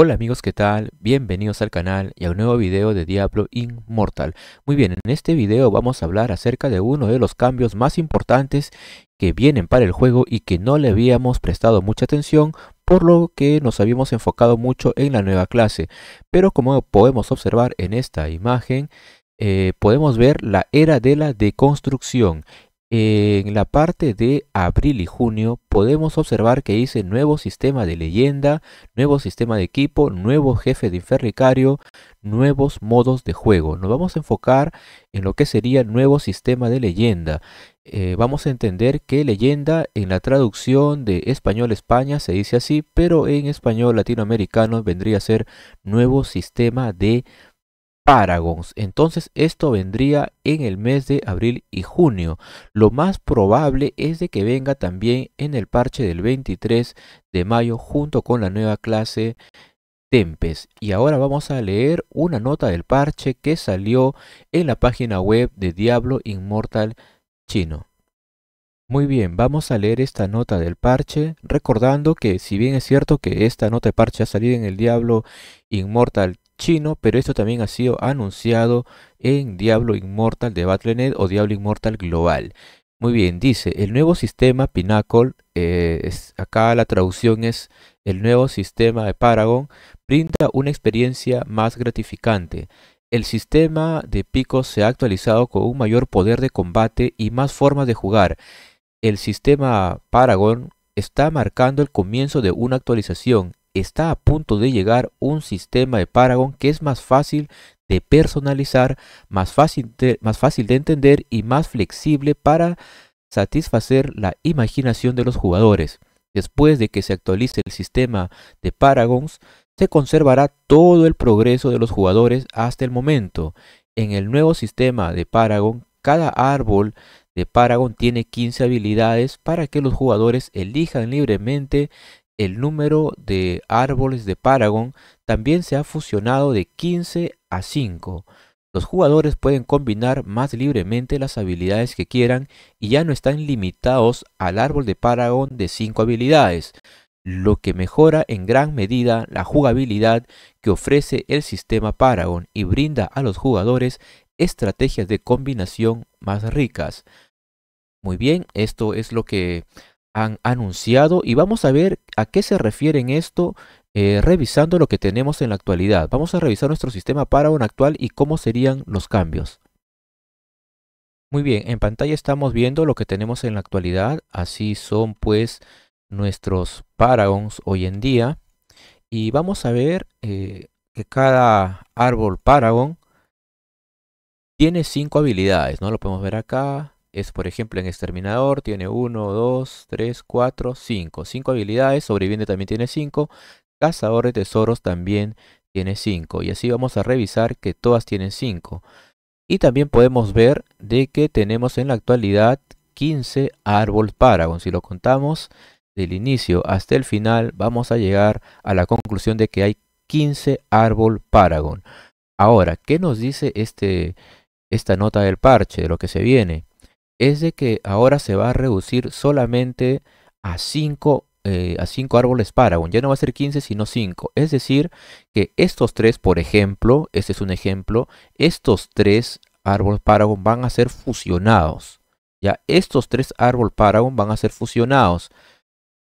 Hola amigos, ¿qué tal? Bienvenidos al canal y a un nuevo video de Diablo Immortal. Muy bien, en este video vamos a hablar acerca de uno de los cambios más importantes que vienen para el juego y que no le habíamos prestado mucha atención por lo que nos habíamos enfocado mucho en la nueva clase. Pero como podemos observar en esta imagen, eh, podemos ver la era de la deconstrucción. En la parte de abril y junio podemos observar que dice nuevo sistema de leyenda, nuevo sistema de equipo, nuevo jefe de inferricario, nuevos modos de juego. Nos vamos a enfocar en lo que sería nuevo sistema de leyenda. Eh, vamos a entender que leyenda en la traducción de español España se dice así, pero en español latinoamericano vendría a ser nuevo sistema de Paragons. Entonces esto vendría en el mes de abril y junio. Lo más probable es de que venga también en el parche del 23 de mayo junto con la nueva clase Tempest. Y ahora vamos a leer una nota del parche que salió en la página web de Diablo Immortal chino. Muy bien, vamos a leer esta nota del parche, recordando que si bien es cierto que esta nota de parche ha salido en el Diablo Immortal chino, pero esto también ha sido anunciado en Diablo Immortal de Battle.net o Diablo Immortal Global. Muy bien, dice, el nuevo sistema Pinnacle, eh, es, acá la traducción es el nuevo sistema de Paragon, brinda una experiencia más gratificante. El sistema de picos se ha actualizado con un mayor poder de combate y más formas de jugar. El sistema Paragon está marcando el comienzo de una actualización está a punto de llegar un sistema de Paragon que es más fácil de personalizar, más fácil de, más fácil de entender y más flexible para satisfacer la imaginación de los jugadores. Después de que se actualice el sistema de Paragons, se conservará todo el progreso de los jugadores hasta el momento. En el nuevo sistema de Paragon, cada árbol de Paragon tiene 15 habilidades para que los jugadores elijan libremente el número de árboles de Paragon también se ha fusionado de 15 a 5. Los jugadores pueden combinar más libremente las habilidades que quieran y ya no están limitados al árbol de Paragon de 5 habilidades, lo que mejora en gran medida la jugabilidad que ofrece el sistema Paragon y brinda a los jugadores estrategias de combinación más ricas. Muy bien, esto es lo que han anunciado y vamos a ver ¿A qué se refiere en esto? Eh, revisando lo que tenemos en la actualidad. Vamos a revisar nuestro sistema Paragon actual y cómo serían los cambios. Muy bien, en pantalla estamos viendo lo que tenemos en la actualidad. Así son pues nuestros Paragons hoy en día. Y vamos a ver eh, que cada árbol Paragon tiene cinco habilidades, ¿no? Lo podemos ver acá es, por ejemplo, en exterminador, tiene 1, 2, 3, 4, 5. 5 habilidades, sobreviviente también tiene 5, cazador de tesoros también tiene 5. Y así vamos a revisar que todas tienen 5. Y también podemos ver de que tenemos en la actualidad 15 árbol Paragon. Si lo contamos del inicio hasta el final, vamos a llegar a la conclusión de que hay 15 árbol Paragon. Ahora, ¿qué nos dice este, esta nota del parche de lo que se viene? es de que ahora se va a reducir solamente a 5 eh, a cinco árboles Paragon. Ya no va a ser 15, sino 5. Es decir, que estos tres, por ejemplo, este es un ejemplo, estos tres árboles Paragon van a ser fusionados. Ya, estos tres árboles Paragon van a ser fusionados.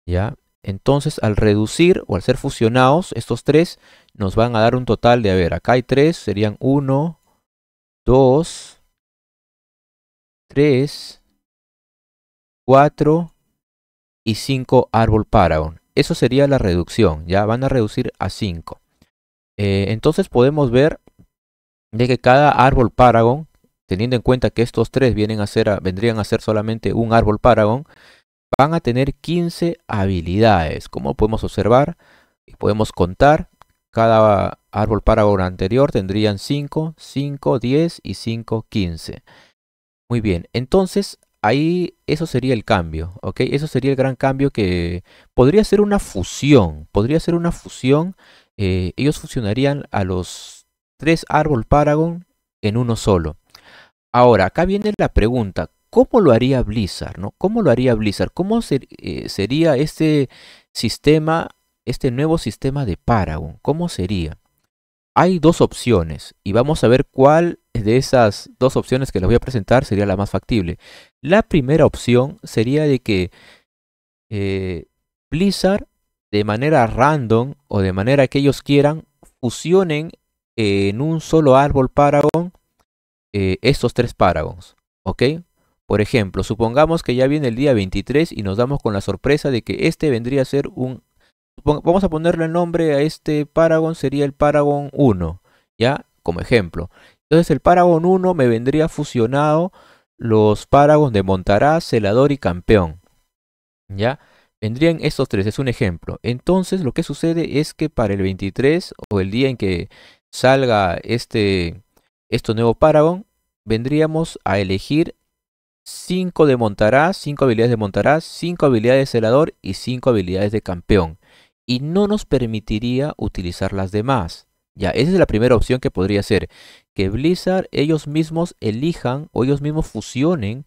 Ya, entonces al reducir o al ser fusionados, estos tres nos van a dar un total de, a ver, acá hay tres, serían 1, 2, 3, 4 y 5 árbol Paragon. Eso sería la reducción, ya van a reducir a 5. Eh, entonces podemos ver de que cada árbol Paragon, teniendo en cuenta que estos tres vienen a vendrían a ser solamente un árbol Paragon, van a tener 15 habilidades. Como podemos observar y podemos contar, cada árbol Paragon anterior tendrían 5, 5, 10 y 5, 15. Muy bien, entonces ahí eso sería el cambio, ¿ok? Eso sería el gran cambio que podría ser una fusión, podría ser una fusión. Eh, ellos fusionarían a los tres árbol Paragon en uno solo. Ahora, acá viene la pregunta, ¿cómo lo haría Blizzard? ¿no? ¿Cómo lo haría Blizzard? ¿Cómo eh, sería este sistema, este nuevo sistema de Paragon? ¿Cómo sería? Hay dos opciones y vamos a ver cuál de esas dos opciones que les voy a presentar sería la más factible. La primera opción sería de que eh, Blizzard de manera random o de manera que ellos quieran fusionen en un solo árbol Paragon eh, estos tres Paragons. ¿Ok? Por ejemplo, supongamos que ya viene el día 23 y nos damos con la sorpresa de que este vendría a ser un vamos a ponerle el nombre a este Paragon, sería el Paragon 1, ¿ya? Como ejemplo. Entonces el Paragon 1 me vendría fusionado los Paragons de Montaraz, Celador y Campeón, ¿ya? Vendrían estos tres, es un ejemplo. Entonces lo que sucede es que para el 23 o el día en que salga este, este nuevo Paragon, vendríamos a elegir 5 de Montaraz, 5 habilidades de Montaraz, 5 habilidades de Celador y 5 habilidades de Campeón y no nos permitiría utilizar las demás. Ya, esa es la primera opción que podría ser, que Blizzard ellos mismos elijan o ellos mismos fusionen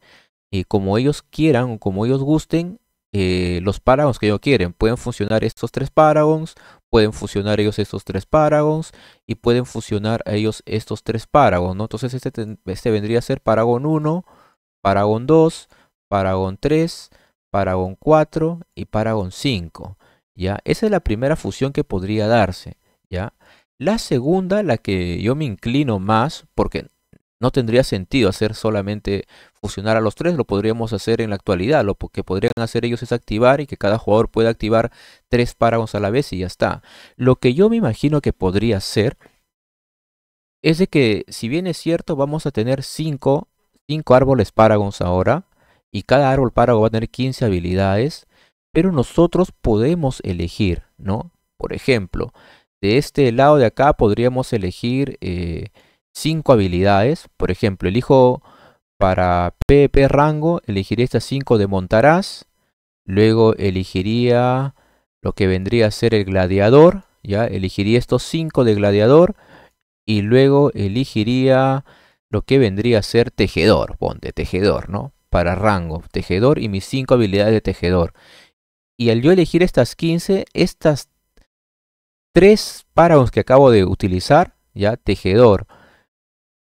eh, como ellos quieran o como ellos gusten eh, los Paragons que ellos quieren. Pueden funcionar estos tres Paragons, pueden fusionar ellos estos tres Paragons y pueden fusionar ellos estos tres Paragons, ¿no? Entonces este, este vendría a ser Paragon 1, Paragon 2, Paragon 3, Paragon 4 y Paragon 5. Esa es la primera fusión que podría darse, ¿ya? La segunda, la que yo me inclino más, porque no tendría sentido hacer solamente fusionar a los tres, lo podríamos hacer en la actualidad. Lo que podrían hacer ellos es activar y que cada jugador pueda activar tres Paragons a la vez y ya está. Lo que yo me imagino que podría ser es de que, si bien es cierto, vamos a tener cinco, cinco árboles Paragons ahora y cada árbol párago va a tener 15 habilidades pero nosotros podemos elegir, ¿no? Por ejemplo, de este lado de acá podríamos elegir 5 eh, cinco habilidades. Por ejemplo, elijo para PP rango, elegiría estas 5 de Montaraz. Luego elegiría lo que vendría a ser el gladiador. Ya, elegiría estos 5 de gladiador. Y luego elegiría lo que vendría a ser tejedor. Ponte, tejedor, ¿no? Para rango, tejedor y mis 5 habilidades de tejedor. Y al yo elegir estas 15, estas tres páramos que acabo de utilizar, ya tejedor,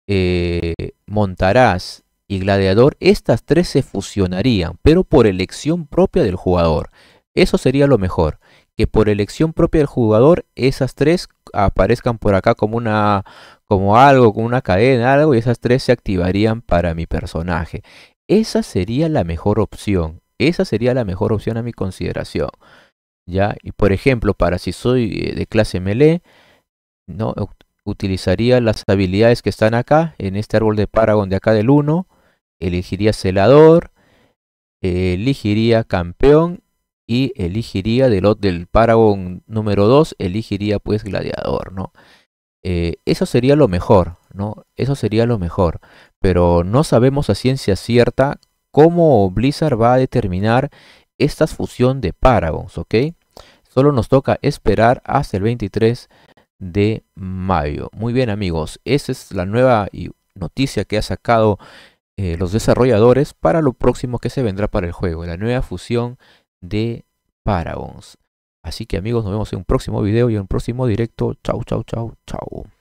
eh, montarás y gladiador, estas tres se fusionarían, pero por elección propia del jugador. Eso sería lo mejor, que por elección propia del jugador esas tres aparezcan por acá como una como algo, como una cadena, algo y esas tres se activarían para mi personaje. Esa sería la mejor opción. Esa sería la mejor opción a mi consideración. ¿ya? Y por ejemplo, para si soy eh, de clase melee, ¿no? utilizaría las habilidades que están acá, en este árbol de Paragon de acá del 1. Elegiría Celador, elegiría Campeón y elegiría del, del Paragon número 2, elegiría pues Gladiador, ¿no? Eh, eso sería lo mejor, ¿no? Eso sería lo mejor. Pero no sabemos a ciencia cierta cómo Blizzard va a determinar esta fusión de Paragons, ¿ok? Solo nos toca esperar hasta el 23 de mayo. Muy bien amigos, esa es la nueva noticia que ha sacado eh, los desarrolladores para lo próximo que se vendrá para el juego, la nueva fusión de Paragons. Así que amigos, nos vemos en un próximo video y en un próximo directo. Chau, chau, chau, chau.